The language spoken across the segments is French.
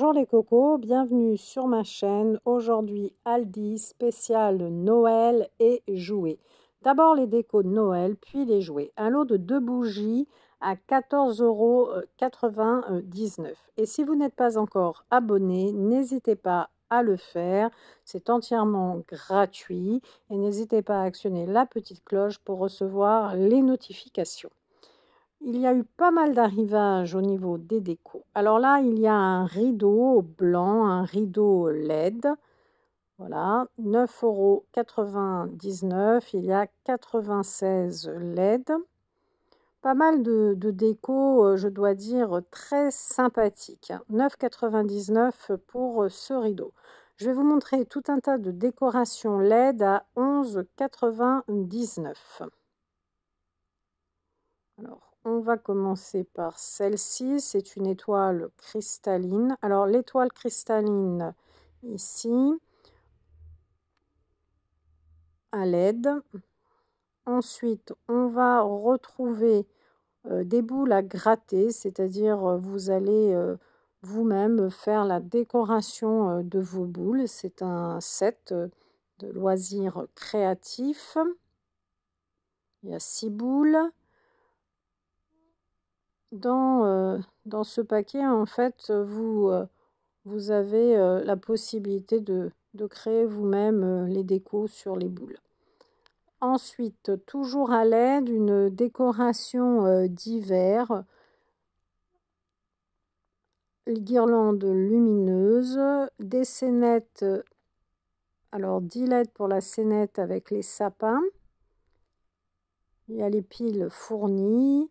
Bonjour les cocos, bienvenue sur ma chaîne. Aujourd'hui Aldi spécial Noël et jouets. D'abord les décos de Noël, puis les jouets. Un lot de deux bougies à 14,99 euros. Et si vous n'êtes pas encore abonné, n'hésitez pas à le faire. C'est entièrement gratuit et n'hésitez pas à actionner la petite cloche pour recevoir les notifications. Il y a eu pas mal d'arrivages au niveau des décos. Alors là, il y a un rideau blanc, un rideau LED. Voilà, euros. Il y a 96 LED. Pas mal de, de euh, je dois dire, très sympathique. 9,99 pour euh, ce rideau. Je vais vous montrer tout un tas de décorations LED à 11,99. Alors, on va commencer par celle-ci. C'est une étoile cristalline. Alors, l'étoile cristalline, ici, à l'aide. Ensuite, on va retrouver euh, des boules à gratter, c'est-à-dire euh, vous allez euh, vous-même faire la décoration de vos boules. C'est un set de loisirs créatifs. Il y a six boules. Euh, dans, ce paquet, en fait, vous, euh, vous avez euh, la possibilité de, créer vous-même les décos sur les boules. Ensuite, toujours à l'aide d'une décoration d'hiver, guirlande lumineuse, des scénettes, alors 10 LED pour la scénette avec les sapins, il y a les piles fournies,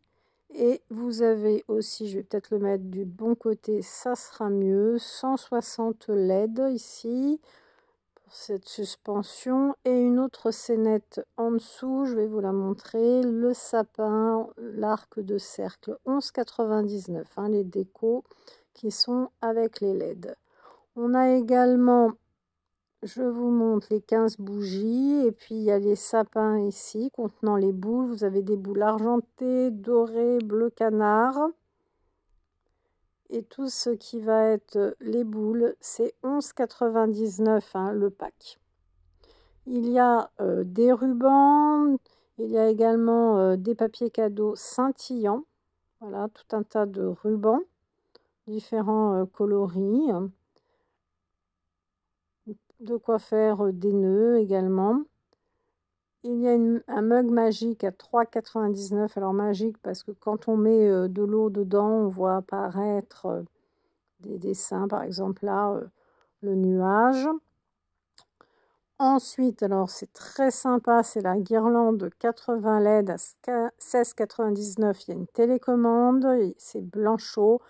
et vous avez aussi, je vais peut-être le mettre du bon côté, ça sera mieux, 160 LED ici pour cette suspension. Et une autre scénette en dessous, je vais vous la montrer, le sapin, l'arc de cercle, 11,99, hein, les décos qui sont avec les LED. On a également je vous montre les 15 bougies et puis il y a les sapins ici contenant les boules. Vous avez des boules argentées, dorées, bleu canard. Et tout ce qui va être les boules, c'est 11,99 hein, le pack. Il y a euh, des rubans, il y a également euh, des papiers cadeaux scintillants. Voilà, tout un tas de rubans, différents euh, coloris de quoi faire euh, des nœuds également. Il y a un mug magique à 3,99. Alors magique parce que quand on met euh, de l'eau dedans, on voit apparaître euh, des dessins, par exemple là, le nuage. Ensuite, alors c'est très sympa, c'est la guirlande 80 LED à 16,99. Il y a une télécommande, c'est blanchot,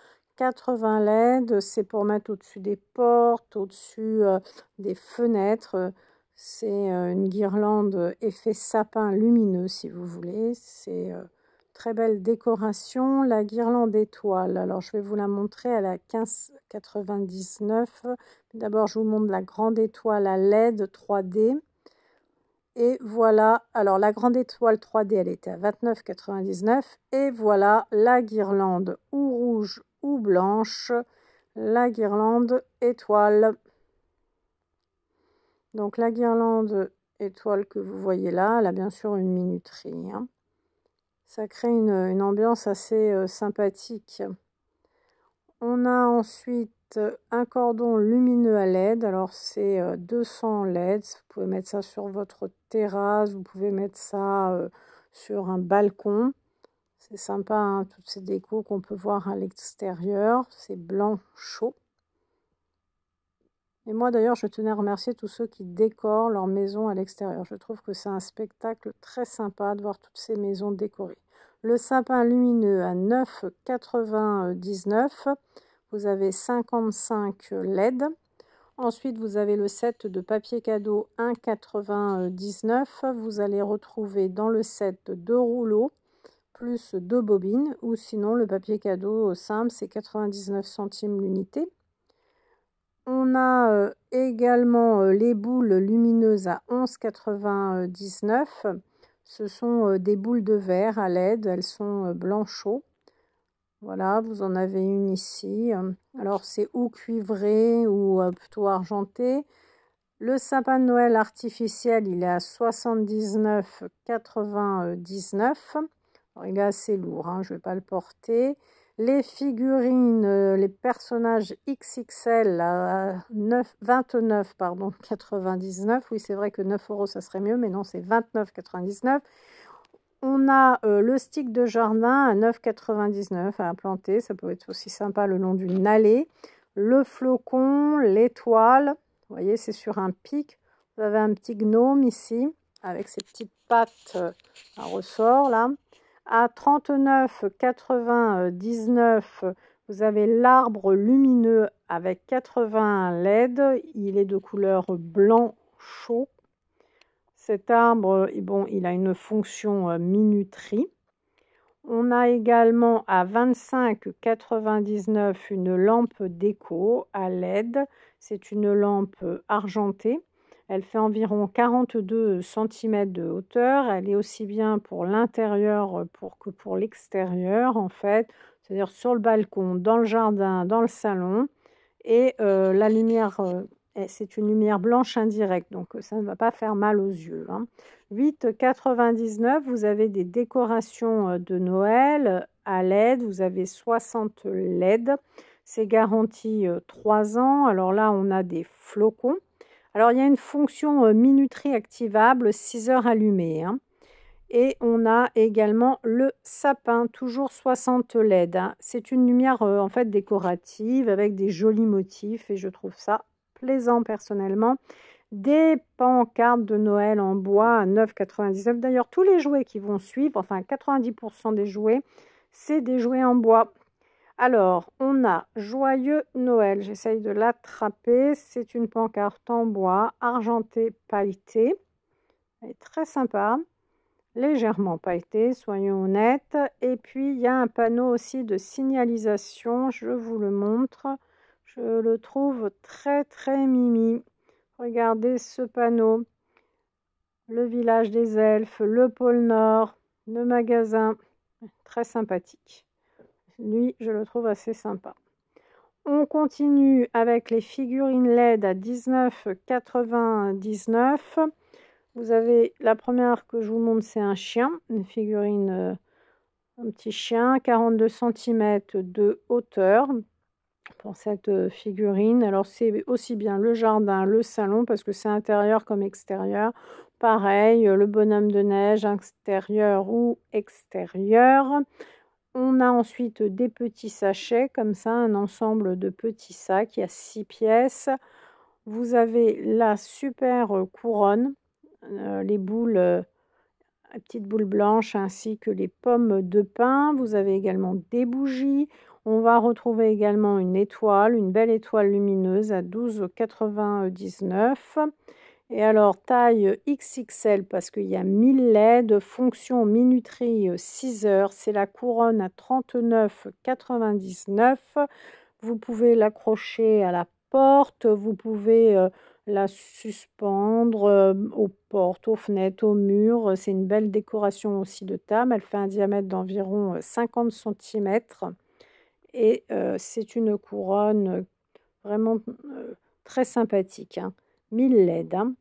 80 LED, c'est pour mettre au-dessus des portes, au-dessus euh, des fenêtres. C'est euh, une guirlande effet sapin lumineux, si vous voulez. C'est euh, très belle décoration. La guirlande étoile, alors je vais vous la montrer, à la 15,99. D'abord, je vous montre la grande étoile à LED 3D. Et voilà, alors la grande étoile 3D, elle était à 29,99. Et voilà la guirlande ou rouge ou blanche, la guirlande étoile. Donc la guirlande étoile que vous voyez là, elle a bien sûr une minuterie. Ça crée une, ambiance assez euh, sympathique. On a ensuite un cordon lumineux à LED. Alors, c'est 200 euh, LED. Vous pouvez mettre ça sur votre terrasse, vous pouvez mettre ça euh, sur un balcon. C'est sympa, hein, toutes ces décos qu'on peut voir à l'extérieur. C'est blanc chaud. Et moi d'ailleurs, je tenais à remercier tous ceux qui décorent leur maison à l'extérieur. Je trouve que c'est un spectacle très sympa de voir toutes ces maisons décorées. Le sapin lumineux à 9,99 vous avez 55 LED. Ensuite, vous avez le set de papier cadeau 1,99. Vous allez retrouver dans le set deux rouleaux plus deux bobines ou sinon le papier cadeau simple, c'est 99 centimes l'unité. On a euh, également euh, les boules lumineuses à 11,99. Ce sont euh, des boules de verre à LED, elles sont blanchot. Voilà, vous en avez une ici. Alors, c'est ou cuivré ou euh, plutôt argenté. Le sapin de Noël artificiel, il est à 79,99. Il est assez lourd, hein, je ne vais pas le porter. Les figurines, euh, les personnages XXL à 29, pardon, 99. Oui, c'est vrai que 9 euros, ça serait mieux, mais non, c'est 29,99. On a euh, le stick de jardin à 9,99 à implanter. Ça peut être aussi sympa le long d'une allée. Le flocon, l'étoile. Vous voyez, c'est sur un pic. Vous avez un petit gnome ici avec ses petites pattes à euh, ressort là. À 39,99, vous avez l'arbre lumineux avec 80 LED. Il est de couleur blanc chaud. Cet arbre, euh, bon, il a une fonction euh, minuterie. On a également à 25,99 une lampe déco à LED. C'est une lampe euh, argentée. Elle fait environ 42 cm de hauteur. Elle est aussi bien pour l'intérieur pour que pour l'extérieur, en fait. C'est-à-dire sur le balcon, dans le jardin, dans le salon. Et la lumière c'est une lumière blanche indirecte, donc euh, ça ne va pas faire mal aux yeux. 8,99, hein. vous avez des décorations euh, de Noël euh, à LED, vous avez 60 LED, c'est garanti 3 ans. Alors là, on a des flocons. Alors il y a une fonction minuterie activable, 6 heures allumées. Hein. Et on a également le sapin, toujours 60 LED. Hein. C'est une lumière en fait décorative avec des jolis motifs et je trouve ça plaisant personnellement. Des pancartes de Noël en bois à 9,99. D'ailleurs, tous les jouets qui vont suivre, enfin 90% des jouets, c'est des jouets en bois. Alors, on a Joyeux Noël. J'essaye de l'attraper. C'est une pancarte en bois, argentée, pailletée. Elle est très sympa. Légèrement pailletée, soyons honnêtes. Et puis, il y a un panneau aussi de signalisation. Je vous le montre je le trouve très très mimi. Regardez ce panneau. Le village des elfes, le pôle Nord, le magasin. Très sympathique. Lui, je le trouve assez sympa. On continue avec les figurines LED à 19,99. Vous avez la première que je vous montre, c'est un chien, une figurine, euh, un petit chien, 42 cm de hauteur cette euh, figurine. Alors c'est aussi bien le jardin, le salon, parce que c'est intérieur comme extérieur. Pareil, euh, le bonhomme de neige, intérieur ou extérieur. On a ensuite des petits sachets, comme ça, un ensemble de petits sacs. Il y a six pièces. Vous avez la super couronne, euh, les boules, petites boules blanches, ainsi que les pommes de pin. Vous avez également des bougies. On va retrouver également une étoile, une belle étoile lumineuse à 12,99. Et alors taille XXL parce qu'il y a 1000 LED, fonction minuterie 6 euh, heures, c'est la couronne à 39,99. Vous pouvez l'accrocher à la porte, vous pouvez euh, la suspendre euh, aux portes, aux fenêtres, aux murs. C'est une belle décoration aussi de table, elle fait un diamètre d'environ 50 cm et c'est une couronne vraiment très sympathique, hein, mille 1000 LED. Hein.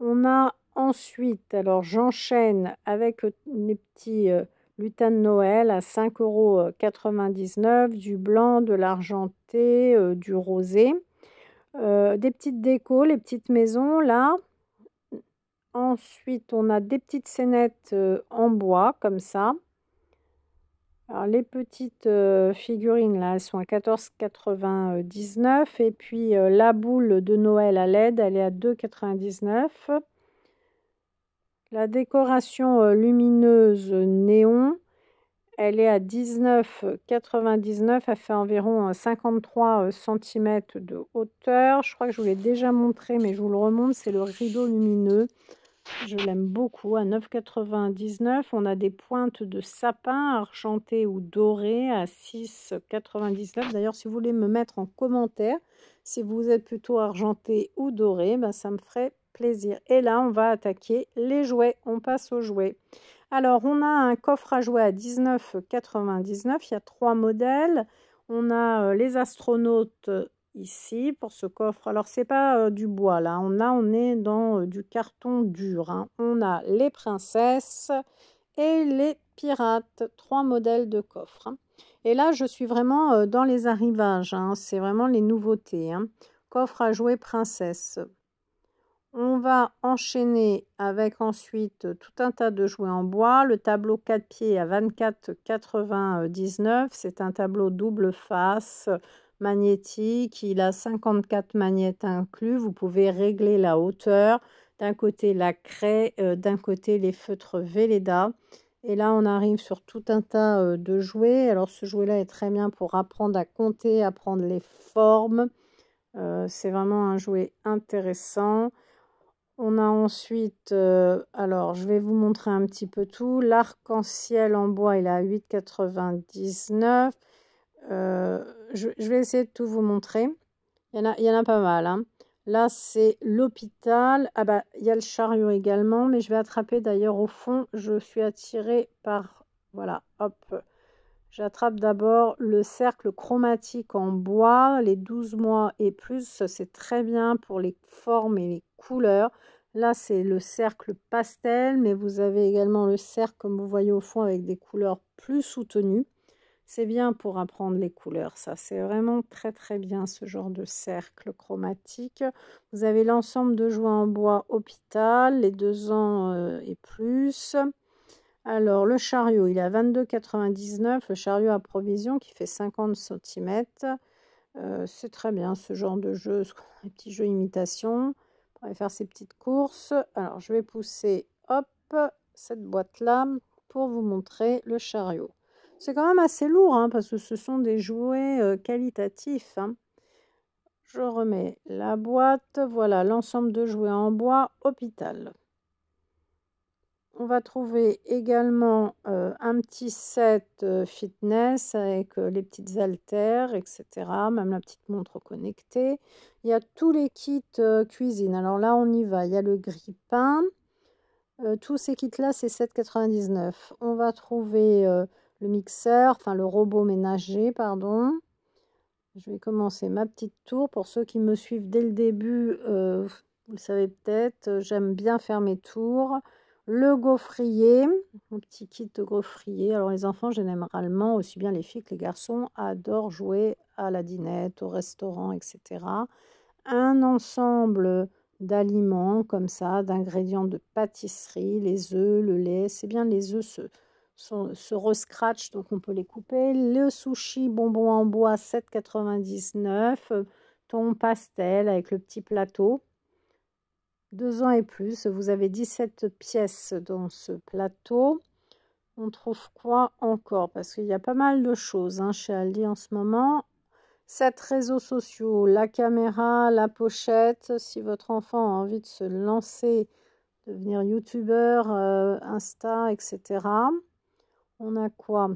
On a ensuite, alors j'enchaîne avec les petits lutins de Noël à 5,99 euros, du blanc, de l'argenté, du rosé. des petites décos, les petites maisons là. Ensuite, on a des petites scénettes en bois comme ça. Alors, les petites figurines, là, elles sont à 14,99. Et puis, la boule de Noël à LED, elle est à 2,99. La décoration lumineuse néon, elle est à 19,99. Elle fait environ 53 cm de hauteur. Je crois que je vous l'ai déjà montré, mais je vous le remonte. C'est le rideau lumineux. Je l'aime beaucoup à 9,99. On a des pointes de sapin argentées ou dorées à 6,99. D'ailleurs, si vous voulez me mettre en commentaire, si vous êtes plutôt argenté ou doré, ben, ça me ferait plaisir. Et là, on va attaquer les jouets. On passe aux jouets. Alors, on a un coffre à jouets à 19,99. Il y a trois modèles. On a euh, les astronautes ici pour ce coffre. Alors c'est pas euh, du bois là, on a on est dans euh, du carton dur. Hein. On a les princesses et les pirates, trois modèles de coffres. Hein. Et là je suis vraiment euh, dans les arrivages, hein. c'est vraiment les nouveautés. Coffre à jouer princesse. On va enchaîner avec ensuite tout un tas de jouets en bois. Le tableau 4 pieds à 24,99. C'est un tableau double face magnétique. Il a 54 magnètes inclus. Vous pouvez régler la hauteur. D'un côté la craie, euh, d'un côté les feutres véléda Et là, on arrive sur tout un tas euh, de jouets. Alors, ce jouet-là est très bien pour apprendre à compter, apprendre les formes. Euh, c'est vraiment un jouet intéressant. On a ensuite, alors je vais vous montrer un petit peu tout. L'arc-en-ciel en bois, il a 8,99. Euh, je, vais essayer de tout vous montrer. Il y en a, il y en a pas mal. Hein. Là, c'est l'hôpital. Ah bah, il y a le chariot également, mais je vais attraper d'ailleurs au fond. Je suis attirée par... Voilà, hop. J'attrape d'abord le cercle chromatique en bois, les 12 mois et plus. C'est très bien pour les formes et les couleurs. Là, c'est le cercle pastel, mais vous avez également le cercle, comme vous voyez au fond, avec des couleurs plus soutenues. C'est bien pour apprendre les couleurs, ça. C'est vraiment très très bien ce genre de cercle chromatique. Vous avez l'ensemble de jouets en bois hôpital, les deux ans euh, et plus. Alors le chariot, il est à 22,99. Le chariot à provision qui fait 50 cm. Euh, c'est très bien ce genre de jeu, un petit jeu imitation. Pour faire ses petites courses. Alors je vais pousser, hop, cette boîte là pour vous montrer le chariot. C'est quand même assez lourd hein, parce que ce sont des jouets qualitatifs. Hein. Je remets la boîte. Voilà l'ensemble de jouets en bois hôpital. On va trouver également un petit set fitness avec les petites haltères, etc. Même la petite montre connectée. Il y a tous les kits cuisine. Alors là, on y va. Il y a le gris pain. tous ces kits-là, c'est 7,99. On va trouver le mixeur, enfin le robot ménager, pardon. Je vais commencer ma petite tour. Pour ceux qui me suivent dès le début, euh, vous le savez peut-être, euh, j'aime bien faire mes tours. Le gaufrier, mon petit kit de gaufrier. Alors les enfants, généralement, aussi bien les filles que les garçons, adorent jouer à la dinette, au restaurant, etc. Un ensemble d'aliments comme ça, d'ingrédients de pâtisserie, les œufs, le lait. C'est bien les œufs, se rescratch, donc on peut les couper. Le sushi bonbon en bois, 7,99. Ton pastel avec le petit plateau. Deux ans et plus, vous avez 17 pièces dans ce plateau. On trouve quoi encore Parce qu'il y a pas mal de choses hein, chez Aldi en ce moment. Sept réseaux sociaux, la caméra, la pochette. Si votre enfant a envie de se lancer, devenir youtubeur, euh, Insta, etc. On a quoi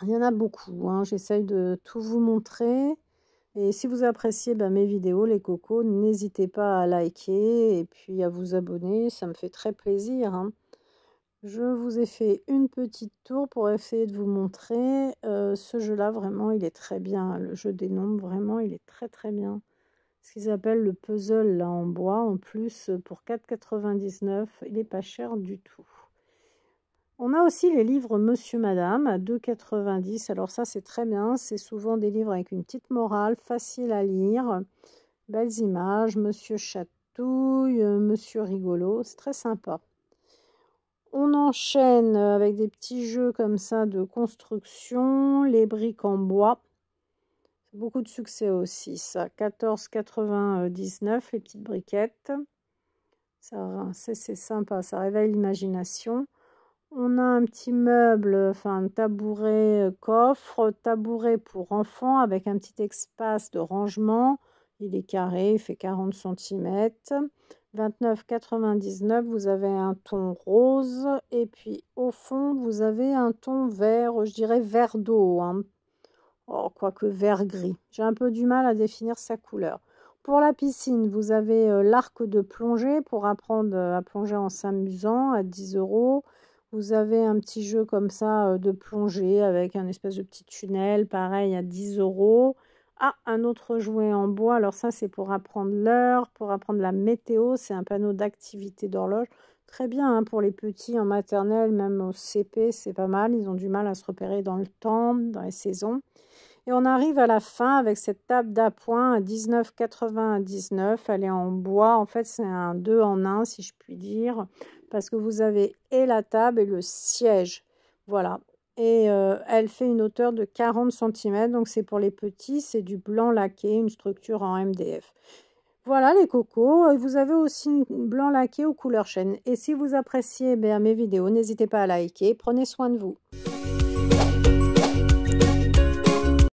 Il y en a beaucoup. Hein. J'essaye de tout vous montrer. Et si vous appréciez bah, mes vidéos, les cocos, n'hésitez pas à liker et puis à vous abonner. Ça me fait très plaisir. Hein. Je vous ai fait une petite tour pour essayer de vous montrer. Euh, ce jeu-là, vraiment, il est très bien. Le jeu des nombres, vraiment, il est très très bien. Ce qu'ils appellent le puzzle là en bois, en plus, pour 4,99, il n'est pas cher du tout. On a aussi les livres Monsieur Madame à 2,90. Alors ça c'est très bien, c'est souvent des livres avec une petite morale, facile à lire, belles images, Monsieur Chatouille, euh, Monsieur Rigolo, c'est très sympa. On enchaîne euh, avec des petits jeux comme ça de construction, les briques en bois. Beaucoup de succès aussi, ça. 14,99 les petites briquettes. Ça, c'est sympa, ça réveille l'imagination. On a un petit meuble, enfin un tabouret euh, coffre, tabouret pour enfants avec un petit espace de rangement. Il est carré, il fait 40 cm. 29,99, vous avez un ton rose. Et puis au fond, vous avez un ton vert, je dirais vert d'eau. Hein. Oh, quoique vert gris. J'ai un peu du mal à définir sa couleur. Pour la piscine, vous avez euh, l'arc de plongée pour apprendre euh, à plonger en s'amusant à 10 euros. Vous avez un petit jeu comme ça euh, de plongée avec un espèce de petit tunnel, pareil à 10 euros. Ah, un autre jouet en bois. Alors ça, c'est pour apprendre l'heure, pour apprendre la météo. C'est un panneau d'activité d'horloge. Très bien hein, pour les petits en maternelle, même au CP, c'est pas mal. Ils ont du mal à se repérer dans le temps, dans les saisons. Et on arrive à la fin avec cette table d'appoint à 19,99. Elle est en bois. En fait, c'est un 2 en 1, si je puis dire parce que vous avez et la table et le siège. Voilà. Et euh, elle fait une hauteur de 40 cm, donc c'est pour les petits, c'est du blanc laqué, une structure en MDF. Voilà les cocos, vous avez aussi blanc laqué aux couleurs chêne. Et si vous appréciez bien, mes vidéos, n'hésitez pas à liker, prenez soin de vous.